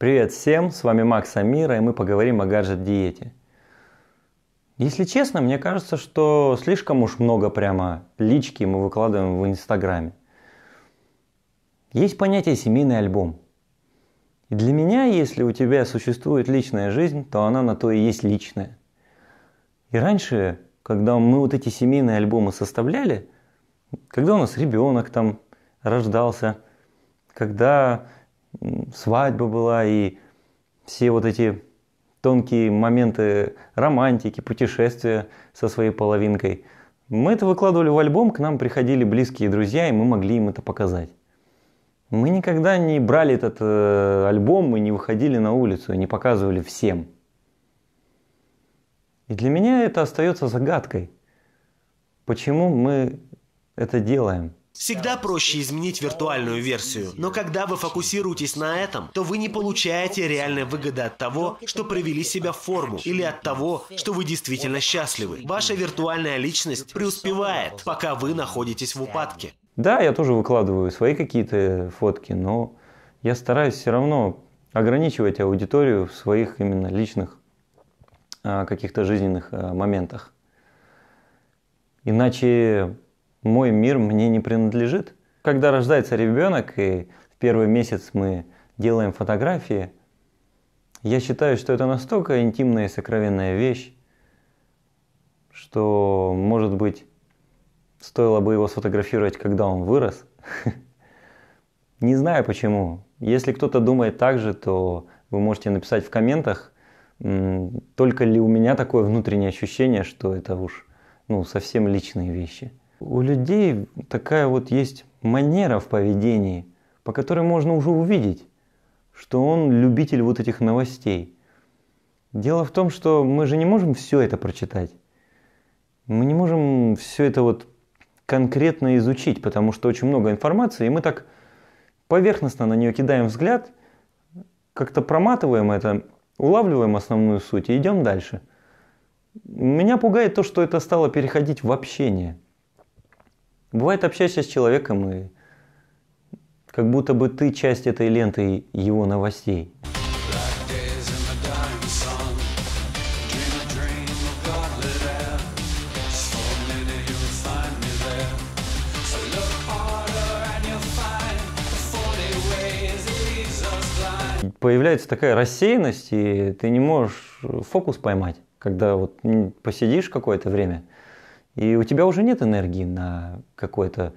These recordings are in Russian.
Привет всем, с вами Макс Амира, и мы поговорим о гаджет-диете. Если честно, мне кажется, что слишком уж много прямо лички мы выкладываем в Инстаграме. Есть понятие «семейный альбом». И для меня, если у тебя существует личная жизнь, то она на то и есть личная. И раньше, когда мы вот эти семейные альбомы составляли, когда у нас ребенок там рождался, когда свадьба была, и все вот эти тонкие моменты романтики, путешествия со своей половинкой. Мы это выкладывали в альбом, к нам приходили близкие друзья, и мы могли им это показать. Мы никогда не брали этот э, альбом, мы не выходили на улицу, не показывали всем. И для меня это остается загадкой. Почему мы это делаем? Всегда проще изменить виртуальную версию, но когда вы фокусируетесь на этом, то вы не получаете реальной выгоды от того, что привели себя в форму, или от того, что вы действительно счастливы. Ваша виртуальная личность преуспевает, пока вы находитесь в упадке. Да, я тоже выкладываю свои какие-то фотки, но я стараюсь все равно ограничивать аудиторию в своих именно личных а, каких-то жизненных а, моментах. Иначе мой мир мне не принадлежит. Когда рождается ребенок, и в первый месяц мы делаем фотографии, я считаю, что это настолько интимная и сокровенная вещь, что, может быть, стоило бы его сфотографировать, когда он вырос. Не знаю почему. Если кто-то думает так же, то вы можете написать в комментах, только ли у меня такое внутреннее ощущение, что это уж ну, совсем личные вещи. У людей такая вот есть манера в поведении, по которой можно уже увидеть, что он любитель вот этих новостей. Дело в том, что мы же не можем все это прочитать. Мы не можем все это вот конкретно изучить, потому что очень много информации, и мы так поверхностно на нее кидаем взгляд, как-то проматываем это, улавливаем основную суть и идем дальше. Меня пугает то, что это стало переходить в общение – Бывает, общаешься с человеком, и как будто бы ты часть этой ленты его новостей. появляется такая рассеянность, и ты не можешь фокус поймать, когда вот посидишь какое-то время – и у тебя уже нет энергии на какое-то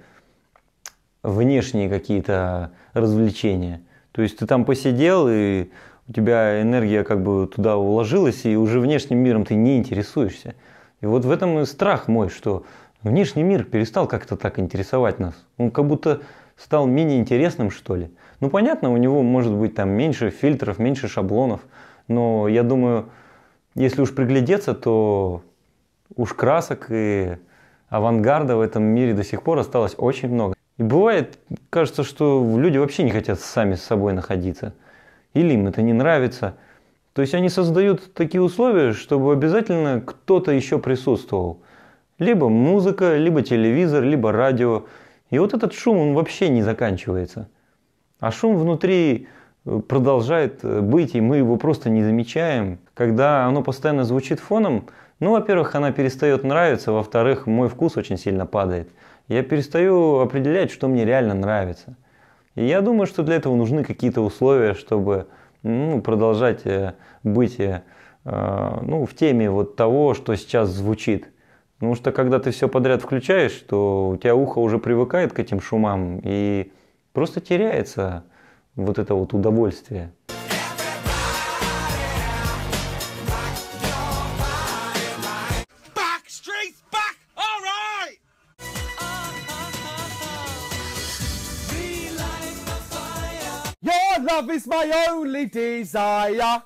внешние какие-то развлечения. То есть ты там посидел, и у тебя энергия как бы туда уложилась, и уже внешним миром ты не интересуешься. И вот в этом и страх мой, что внешний мир перестал как-то так интересовать нас. Он как будто стал менее интересным, что ли. Ну, понятно, у него может быть там меньше фильтров, меньше шаблонов, но я думаю, если уж приглядеться, то уж красок и авангарда в этом мире до сих пор осталось очень много. И бывает, кажется, что люди вообще не хотят сами с собой находиться. Или им это не нравится. То есть они создают такие условия, чтобы обязательно кто-то еще присутствовал. Либо музыка, либо телевизор, либо радио. И вот этот шум, он вообще не заканчивается. А шум внутри э, продолжает э, быть, и мы его просто не замечаем. Когда оно постоянно звучит фоном, ну, во-первых, она перестает нравиться, во-вторых, мой вкус очень сильно падает. Я перестаю определять, что мне реально нравится. И я думаю, что для этого нужны какие-то условия, чтобы ну, продолжать э, быть э, э, ну, в теме вот того, что сейчас звучит. Потому что когда ты все подряд включаешь, то у тебя ухо уже привыкает к этим шумам и просто теряется вот это вот удовольствие. streets back all right! love is my only desire.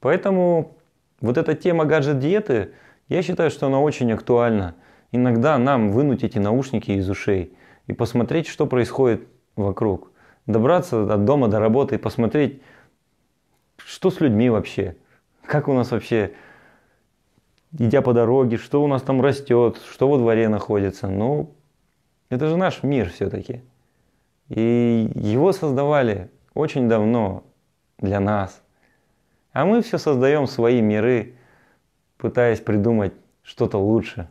Поэтому вот эта тема гаджет-диеты, я считаю, что она очень актуальна. Иногда нам вынуть эти наушники из ушей и посмотреть, что происходит вокруг. Добраться от дома до работы и посмотреть, что с людьми вообще, как у нас вообще идя по дороге, что у нас там растет, что во дворе находится. Ну, это же наш мир все-таки. И его создавали очень давно для нас. А мы все создаем свои миры, пытаясь придумать что-то лучше.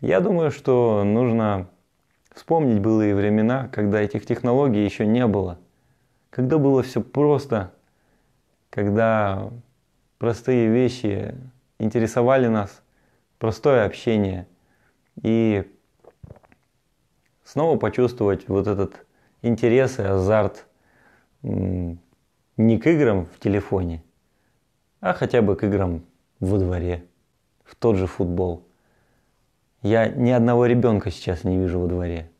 Я думаю, что нужно вспомнить былые времена, когда этих технологий еще не было, когда было все просто, когда простые вещи интересовали нас, простое общение. И снова почувствовать вот этот интерес и азарт не к играм в телефоне, а хотя бы к играм во дворе, в тот же футбол. Я ни одного ребенка сейчас не вижу во дворе.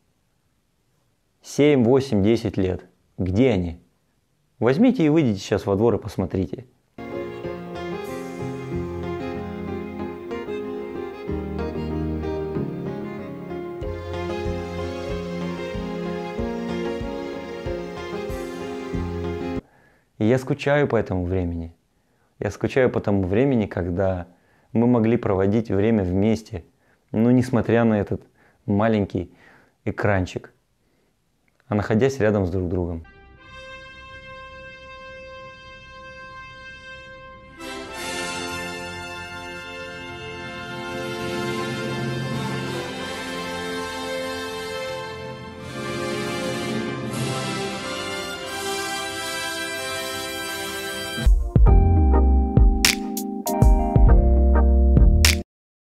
7, 8, 10 лет. Где они? Возьмите и выйдите сейчас во двор и посмотрите – И я скучаю по этому времени. Я скучаю по тому времени, когда мы могли проводить время вместе, но ну, несмотря на этот маленький экранчик, а находясь рядом с друг другом.